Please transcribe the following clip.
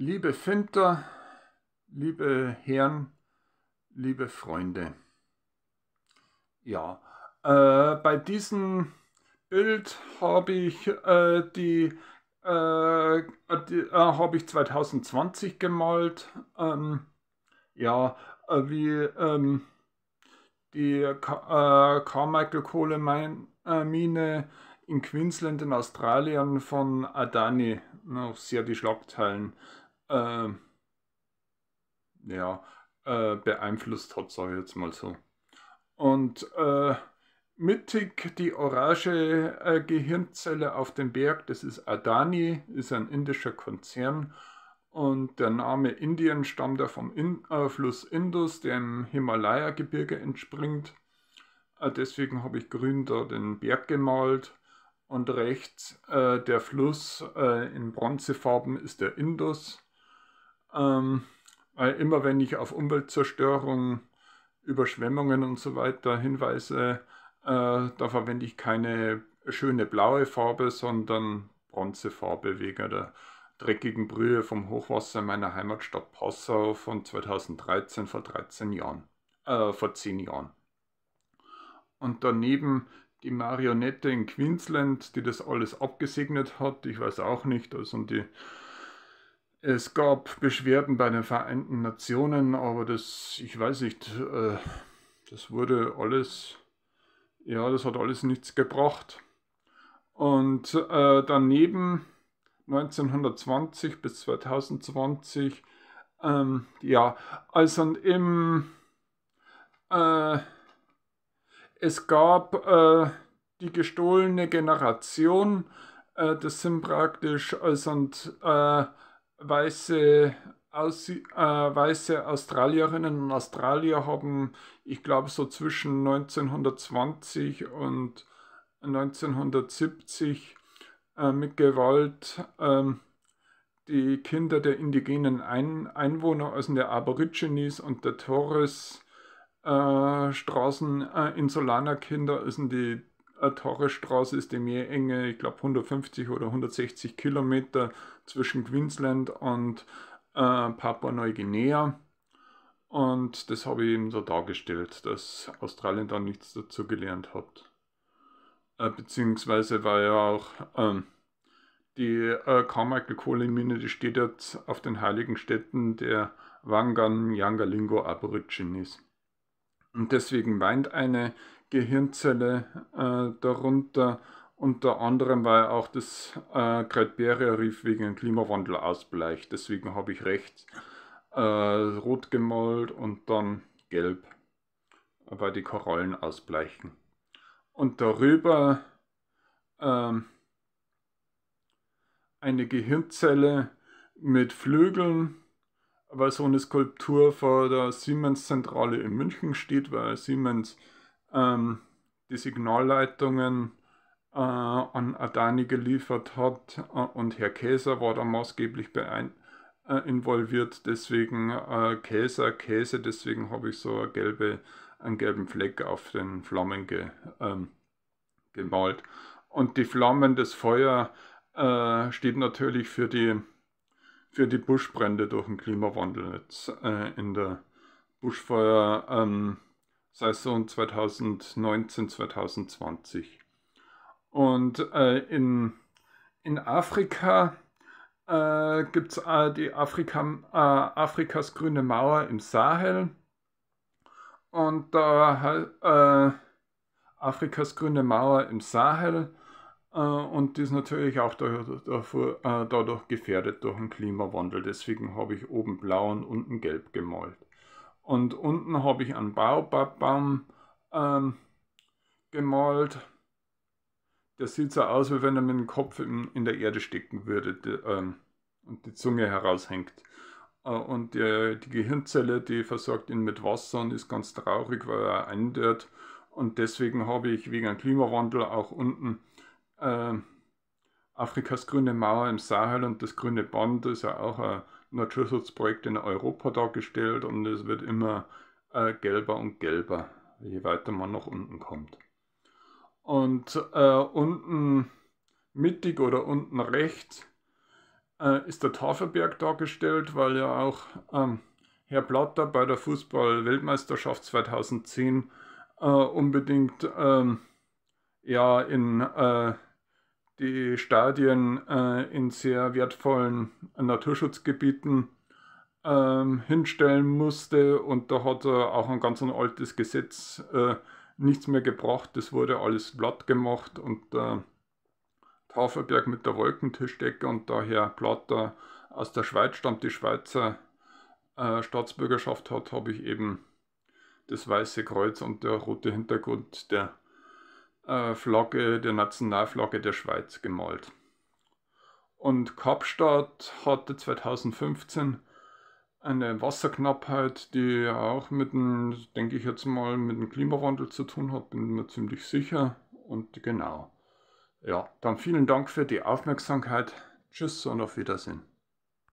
Liebe Finter, liebe Herren, liebe Freunde. Ja, äh, bei diesem Bild habe ich äh, die, äh, die äh, ich 2020 gemalt. Ähm, ja, äh, wie ähm, die Ka äh, Carmichael Kohlemine in Queensland in Australien von Adani, noch sehr die Schlagzeilen äh, ja, äh, beeinflusst hat, sage ich jetzt mal so. Und äh, mittig die orange äh, Gehirnzelle auf dem Berg, das ist Adani, ist ein indischer Konzern. Und der Name Indien stammt ja vom In äh, Fluss Indus, der im Himalaya-Gebirge entspringt. Äh, deswegen habe ich grün da den Berg gemalt und rechts äh, der Fluss äh, in Bronzefarben ist der Indus ähm, weil immer wenn ich auf Umweltzerstörung, Überschwemmungen und so weiter hinweise, äh, da verwende ich keine schöne blaue Farbe, sondern Bronzefarbe wegen der dreckigen Brühe vom Hochwasser meiner Heimatstadt Passau von 2013, vor 13 Jahren, äh, vor 10 Jahren. Und daneben die Marionette in Queensland, die das alles abgesegnet hat, ich weiß auch nicht, also die es gab Beschwerden bei den Vereinten Nationen, aber das, ich weiß nicht, äh, das wurde alles, ja, das hat alles nichts gebracht. Und äh, daneben 1920 bis 2020, ähm, ja, also im, äh, es gab äh, die gestohlene Generation, äh, das sind praktisch, also und, äh, weiße, aus, äh, weiße Australierinnen und Australier haben, ich glaube, so zwischen 1920 und 1970 äh, mit Gewalt ähm, die Kinder der indigenen Ein Einwohner, also der Aborigines und der Torres, äh, Straßen äh, Insulaner Kinder, also die eine Tagesstraße ist die Meerenge, ich glaube 150 oder 160 Kilometer zwischen Queensland und äh, Papua-Neuguinea. Und das habe ich eben so dargestellt, dass Australien da nichts dazu gelernt hat. Äh, beziehungsweise war ja auch ähm, die äh, Carmichael Kohlenmine, die steht jetzt auf den heiligen Städten der Wangan Yangalingo Aborigines. Und deswegen weint eine Gehirnzelle äh, darunter. Unter anderem, weil auch das äh, Kreidberia-Riff wegen dem Klimawandel ausbleicht. Deswegen habe ich rechts äh, rot gemalt und dann gelb, weil die Korallen ausbleichen. Und darüber ähm, eine Gehirnzelle mit Flügeln, weil so eine Skulptur vor der Siemens-Zentrale in München steht, weil Siemens ähm, die Signalleitungen äh, an Adani geliefert hat äh, und Herr Käser war da maßgeblich beein äh, involviert, deswegen äh, Käser, Käse, deswegen habe ich so eine gelbe, einen gelben Fleck auf den Flammen ge, ähm, gemalt. Und die Flammen, das Feuer äh, steht natürlich für die, für die Buschbrände durch den Klimawandel jetzt äh, in der Buschfeuer. Ähm, Saison 2019, 2020. Und äh, in, in Afrika äh, gibt es äh, die Afrika, äh, Afrikas grüne Mauer im Sahel. Und da äh, Afrikas grüne Mauer im Sahel. Äh, und die ist natürlich auch äh, dadurch gefährdet durch den Klimawandel. Deswegen habe ich oben blau und unten gelb gemalt. Und unten habe ich einen Baobabbaum ähm, gemalt. Der sieht so aus, wie wenn er mit dem Kopf in, in der Erde stecken würde die, ähm, und die Zunge heraushängt. Äh, und die, die Gehirnzelle, die versorgt ihn mit Wasser und ist ganz traurig, weil er einirrt. Und deswegen habe ich wegen Klimawandel auch unten äh, Afrikas Grüne Mauer im Sahel und das Grüne Band ist ja auch ein Naturschutzprojekt in Europa dargestellt und es wird immer äh, gelber und gelber, je weiter man nach unten kommt. Und äh, unten mittig oder unten rechts äh, ist der Tafelberg dargestellt, weil ja auch ähm, Herr Platter bei der Fußball-Weltmeisterschaft 2010 äh, unbedingt ähm, ja in äh, die Stadien äh, in sehr wertvollen Naturschutzgebieten ähm, hinstellen musste. Und da hat er auch ein ganz ein altes Gesetz äh, nichts mehr gebracht. Das wurde alles platt gemacht und äh, Tafelberg mit der Wolkentischdecke und daher Platter aus der Schweiz stammt, die Schweizer äh, Staatsbürgerschaft hat, habe ich eben das Weiße Kreuz und der rote Hintergrund der äh, Flagge, der Nationalflagge der Schweiz gemalt. Und Kapstadt hatte 2015 eine Wasserknappheit, die auch mit dem, denke ich jetzt mal, mit dem Klimawandel zu tun hat, bin mir ziemlich sicher. Und genau. Ja, dann vielen Dank für die Aufmerksamkeit. Tschüss und auf Wiedersehen.